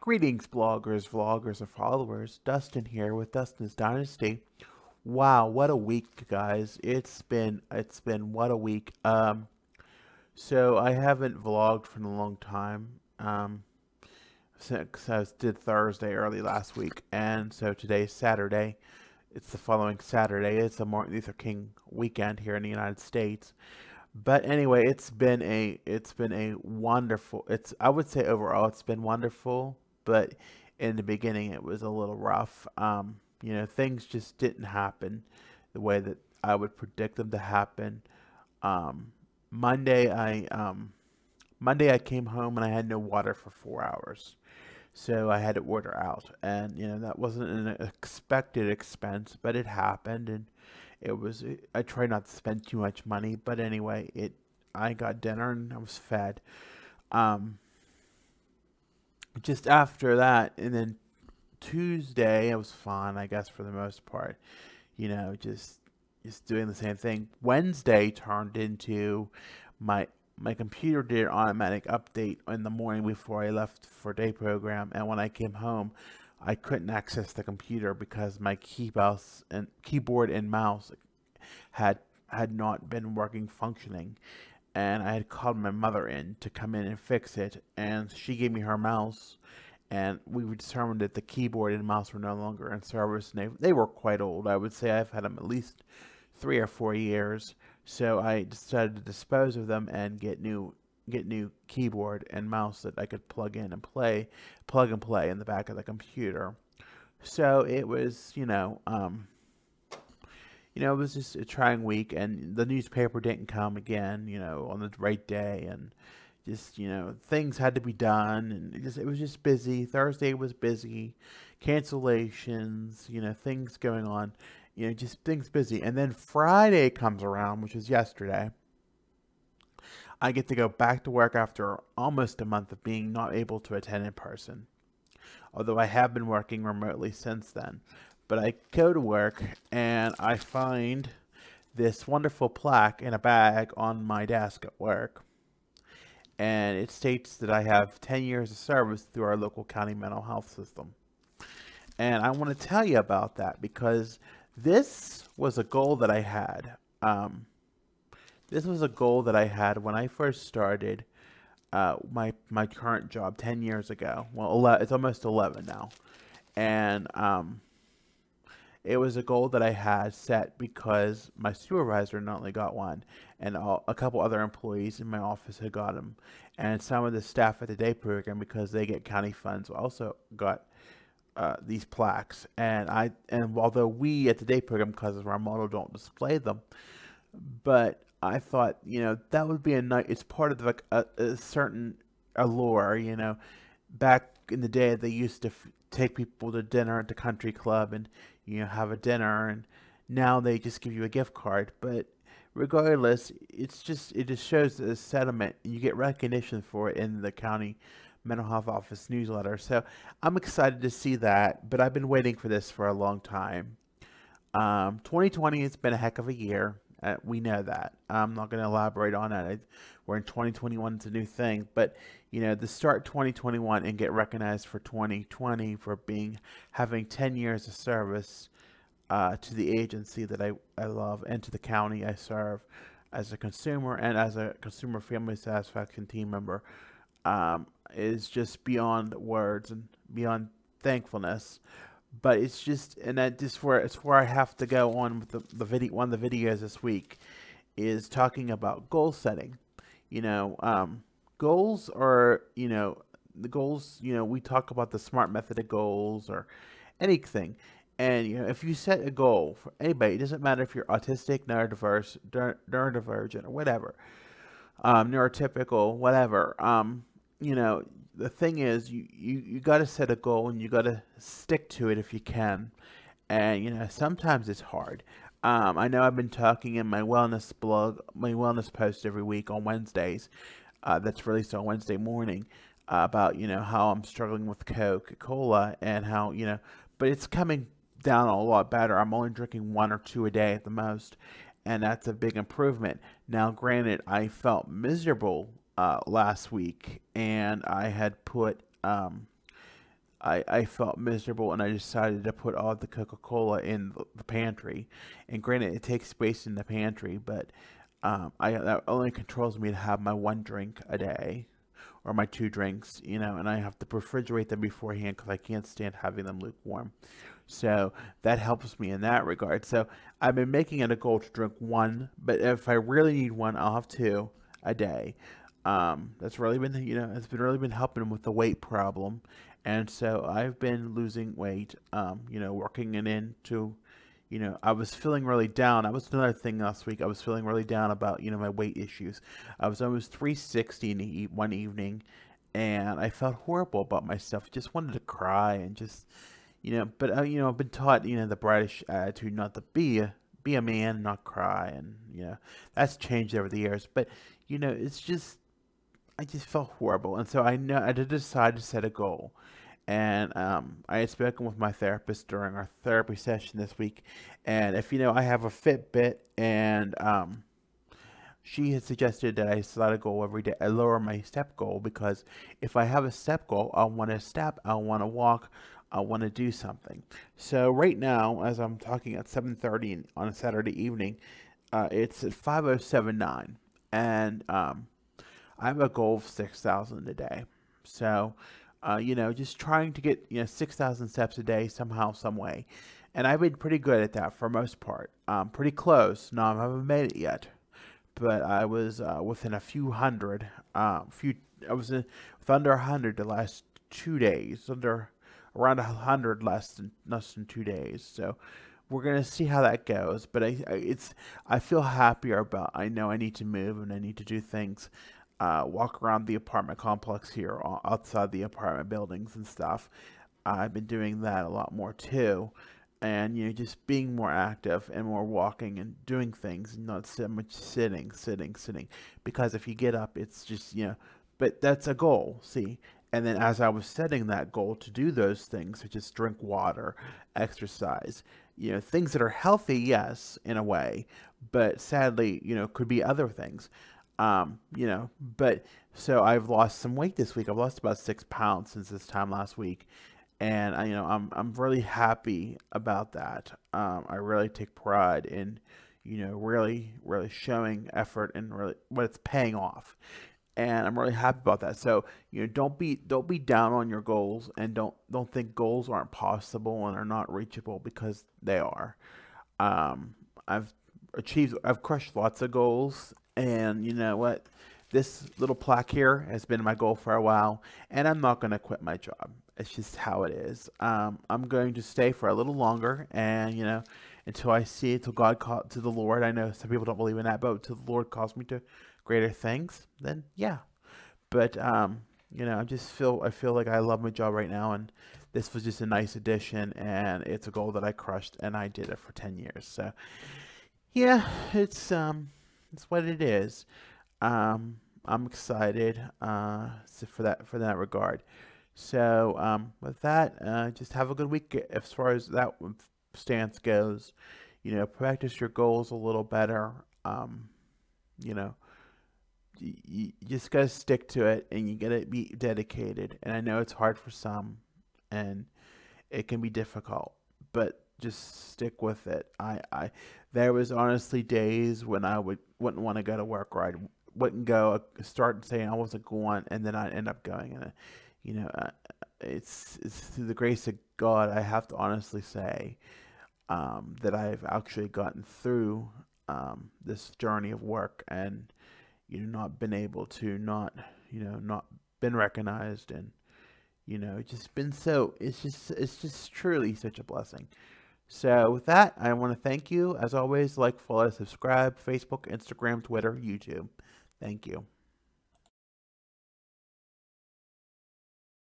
Greetings, bloggers, vloggers, and followers. Dustin here with Dustin's Dynasty. Wow, what a week, guys! It's been it's been what a week. Um, so I haven't vlogged for a long time. Um, since I did Thursday early last week, and so today's Saturday. It's the following Saturday. It's the Martin Luther King weekend here in the United States but anyway it's been a it's been a wonderful it's i would say overall it's been wonderful but in the beginning it was a little rough. Um, you know, things just didn't happen the way that I would predict them to happen. Um, Monday, I um, Monday I came home and I had no water for four hours, so I had to order out, and you know that wasn't an expected expense, but it happened, and it was. I try not to spend too much money, but anyway, it. I got dinner and I was fed. Um, just after that, and then Tuesday, it was fun, I guess, for the most part. You know, just just doing the same thing. Wednesday turned into my my computer did an automatic update in the morning before I left for day program, and when I came home, I couldn't access the computer because my key and keyboard and mouse had had not been working functioning, and I had called my mother in to come in and fix it, and she gave me her mouse, and we determined that the keyboard and mouse were no longer in service, and they, they were quite old. I would say I've had them at least three or four years, so I decided to dispose of them and get new get new keyboard and mouse that I could plug in and play, plug and play in the back of the computer. So it was, you know, um, you know, it was just a trying week, and the newspaper didn't come again, you know, on the right day, and just you know, things had to be done, and it just it was just busy. Thursday was busy, cancellations, you know, things going on, you know, just things busy. And then Friday comes around, which was yesterday. I get to go back to work after almost a month of being not able to attend in person although I have been working remotely since then but I go to work and I find this wonderful plaque in a bag on my desk at work. And it states that I have 10 years of service through our local county mental health system. And I want to tell you about that because this was a goal that I had. Um, this was a goal that I had when I first started uh, my my current job 10 years ago. Well, 11, it's almost 11 now. And um, it was a goal that I had set because my supervisor not only got one, and a couple other employees in my office had got them, and some of the staff at the day program because they get county funds also got uh, these plaques. And I and although we at the day program, because of our model, don't display them, but I thought you know that would be a nice. It's part of like a, a certain allure, you know back in the day they used to take people to dinner at the country club and you know have a dinner and now they just give you a gift card but regardless it's just it just shows the sentiment you get recognition for it in the county mental health office newsletter so i'm excited to see that but i've been waiting for this for a long time um, 2020 has been a heck of a year uh, we know that. I'm not going to elaborate on it. I, we're in 2021. It's a new thing. But, you know, to start 2021 and get recognized for 2020 for being having 10 years of service uh, to the agency that I, I love and to the county I serve as a consumer and as a consumer family satisfaction team member um, is just beyond words and beyond thankfulness but it's just and that just where it's where I have to go on with the, the video one of the videos this week is talking about goal setting. You know, um, goals are you know the goals. You know, we talk about the smart method of goals or anything. And you know, if you set a goal for anybody, it doesn't matter if you're autistic, neurodiverse, neurodivergent, or whatever, um, neurotypical, whatever. Um, you know, the thing is, you, you, you got to set a goal and you got to stick to it if you can. And, you know, sometimes it's hard. Um, I know I've been talking in my wellness blog, my wellness post every week on Wednesdays, uh, that's released on Wednesday morning, uh, about, you know, how I'm struggling with Coca Cola and how, you know, but it's coming down a lot better. I'm only drinking one or two a day at the most and that's a big improvement. Now, granted, I felt miserable uh, last week, and I had put um, I I felt miserable, and I decided to put all the Coca Cola in the pantry. And granted, it takes space in the pantry, but um, I that only controls me to have my one drink a day or my two drinks, you know, and I have to refrigerate them beforehand because I can't stand having them lukewarm. So that helps me in that regard. So I've been making it a goal to drink one, but if I really need one, I'll have two a day. Um, that's really been you know it's been really been helping with the weight problem, and so I've been losing weight. Um, you know, working it into, you know, I was feeling really down. I was another thing last week. I was feeling really down about you know my weight issues. I was almost 360 one evening, and I felt horrible about myself. Just wanted to cry and just, you know. But uh, you know, I've been taught you know the British attitude not to be a, be a man, not cry, and you know that's changed over the years. But you know, it's just I just felt horrible, and so I know I did decide to set a goal, and um, I had spoken with my therapist during our therapy session this week, and if you know, I have a Fitbit, and um, she had suggested that I set a goal every day. I lower my step goal because if I have a step goal, I want to step, I want to walk, I want to do something. So right now, as I'm talking at 7:30 on a Saturday evening, uh, it's at 5:07:9, and um, i have a goal of 6,000 a day. So, uh, you know, just trying to get, you know, 6,000 steps a day somehow, some way. And I've been pretty good at that for most part. Um, pretty close. No, I haven't made it yet. But I was uh, within a few hundred, uh, few, I was in, with under 100 the last two days, under around 100 less than, less than two days. So, we're gonna see how that goes. But I, I, it's I feel happier about. I know I need to move and I need to do things uh, walk around the apartment complex here, outside the apartment buildings and stuff. I've been doing that a lot more too. And, you know, just being more active and more walking and doing things, not so much sitting, sitting, sitting. Because if you get up, it's just, you know, but that's a goal, see? And then as I was setting that goal to do those things, such as drink water, exercise, you know, things that are healthy, yes, in a way, but sadly, you know, could be other things. Um, you know, but so I've lost some weight this week. I've lost about six pounds since this time last week. And I, you know, I'm, I'm really happy about that. Um, I really take pride in, you know, really, really showing effort and really what it's paying off. And I'm really happy about that. So, you know, don't be, don't be down on your goals and don't, don't think goals aren't possible and are not reachable because they are. Um, I've achieved, I've crushed lots of goals and you know what? This little plaque here has been my goal for a while, and I'm not going to quit my job. It's just how it is. Um, I'm going to stay for a little longer, and you know, until I see until God called to the Lord. I know some people don't believe in that, but until the Lord calls me to greater things, then yeah. But um, you know, I just feel I feel like I love my job right now, and this was just a nice addition, and it's a goal that I crushed, and I did it for ten years. So yeah, it's um it's what it is. Um, I'm excited uh, for that for that regard. So um, with that, uh, just have a good week as far as that stance goes. You know, practice your goals a little better. Um, you know, you, you just gotta stick to it, and you gotta be dedicated. And I know it's hard for some, and it can be difficult, but just stick with it. I, I there was honestly days when I would wouldn't want to go to work or I wouldn't go uh, start saying I wasn't going and then I end up going and uh, you know uh, it's it's through the grace of God I have to honestly say um, that I've actually gotten through um, this journey of work and you know not been able to not you know not been recognized and you know just been so it's just it's just truly such a blessing so with that, I want to thank you. As always, like, follow, subscribe, Facebook, Instagram, Twitter, YouTube. Thank you.